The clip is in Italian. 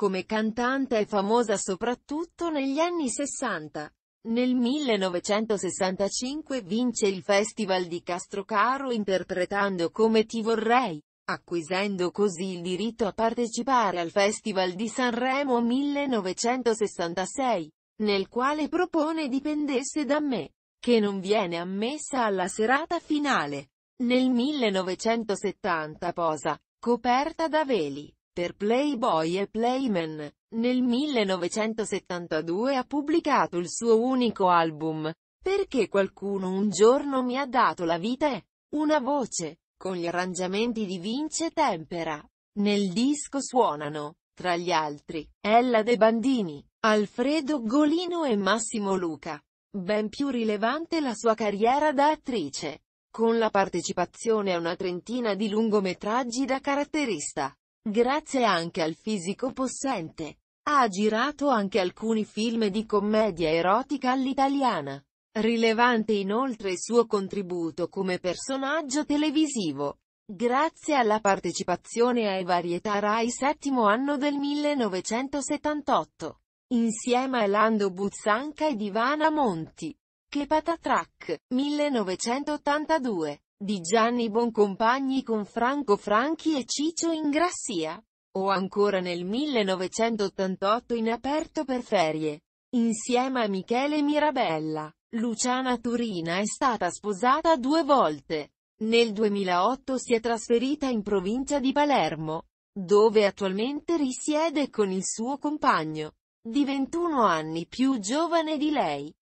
Come cantante è famosa soprattutto negli anni 60. Nel 1965 vince il Festival di Castrocaro interpretando Come ti vorrei, acquisendo così il diritto a partecipare al Festival di Sanremo 1966, nel quale propone Dipendesse da me, che non viene ammessa alla serata finale. Nel 1970 posa, coperta da veli, per Playboy e Playman. Nel 1972 ha pubblicato il suo unico album, Perché qualcuno un giorno mi ha dato la vita e una voce, con gli arrangiamenti di Vince Tempera. Nel disco suonano, tra gli altri, Ella De Bandini, Alfredo Golino e Massimo Luca. Ben più rilevante la sua carriera da attrice, con la partecipazione a una trentina di lungometraggi da caratterista. Grazie anche al fisico possente. Ha girato anche alcuni film di commedia erotica all'italiana. Rilevante inoltre il suo contributo come personaggio televisivo. Grazie alla partecipazione ai varietà Rai settimo anno del 1978. Insieme a Lando Buzzanca ed Ivana Monti. Che patatrack, 1982 di Gianni Boncompagni con Franco Franchi e Ciccio Ingrassia. O ancora nel 1988 in aperto per ferie. Insieme a Michele Mirabella, Luciana Turina è stata sposata due volte. Nel 2008 si è trasferita in provincia di Palermo, dove attualmente risiede con il suo compagno, di 21 anni più giovane di lei.